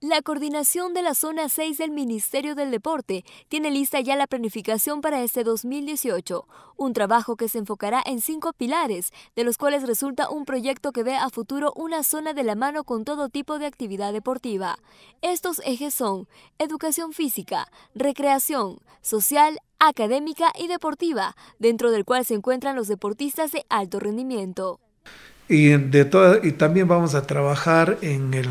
La coordinación de la Zona 6 del Ministerio del Deporte tiene lista ya la planificación para este 2018, un trabajo que se enfocará en cinco pilares, de los cuales resulta un proyecto que ve a futuro una zona de la mano con todo tipo de actividad deportiva. Estos ejes son educación física, recreación, social, académica y deportiva, dentro del cual se encuentran los deportistas de alto rendimiento. Y, de y también vamos a trabajar en el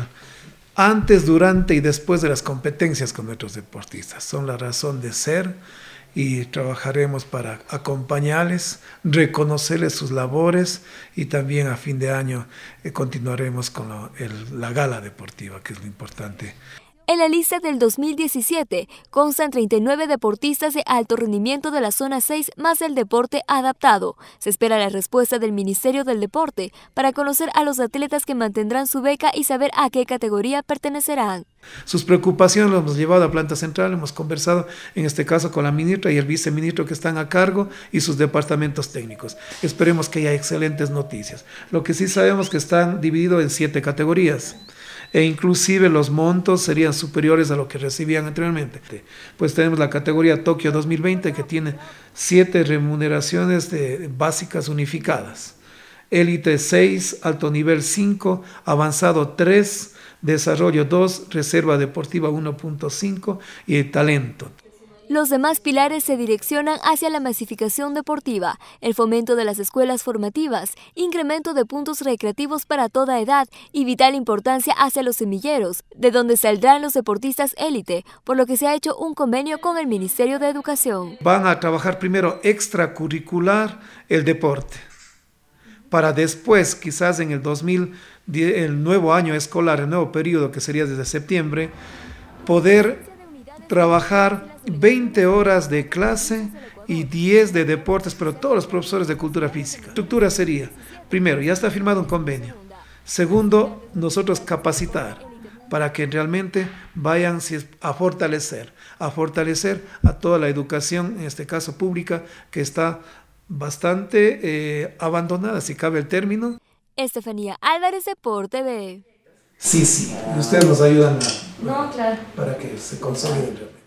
antes, durante y después de las competencias con nuestros deportistas. Son la razón de ser y trabajaremos para acompañarles, reconocerles sus labores y también a fin de año eh, continuaremos con la gala deportiva, que es lo importante. En la lista del 2017 constan 39 deportistas de alto rendimiento de la zona 6 más el deporte adaptado. Se espera la respuesta del Ministerio del Deporte para conocer a los atletas que mantendrán su beca y saber a qué categoría pertenecerán. Sus preocupaciones las hemos llevado a planta central, hemos conversado en este caso con la ministra y el viceministro que están a cargo y sus departamentos técnicos. Esperemos que haya excelentes noticias. Lo que sí sabemos que están divididos en siete categorías e inclusive los montos serían superiores a lo que recibían anteriormente. Pues tenemos la categoría Tokio 2020 que tiene siete remuneraciones de básicas unificadas. Élite 6, alto nivel 5, avanzado 3, desarrollo 2, reserva deportiva 1.5 y talento. Los demás pilares se direccionan hacia la masificación deportiva, el fomento de las escuelas formativas, incremento de puntos recreativos para toda edad y vital importancia hacia los semilleros, de donde saldrán los deportistas élite, por lo que se ha hecho un convenio con el Ministerio de Educación. Van a trabajar primero extracurricular el deporte, para después, quizás en el 2000, el nuevo año escolar, el nuevo periodo que sería desde septiembre, poder trabajar 20 horas de clase y 10 de deportes, pero todos los profesores de cultura física. La estructura sería, primero, ya está firmado un convenio. Segundo, nosotros capacitar para que realmente vayan a fortalecer, a fortalecer a toda la educación, en este caso pública, que está bastante eh, abandonada, si cabe el término. Estefanía Álvarez de Porte TV. Sí, sí, ustedes nos ayudan. No, claro. Para que se consoliden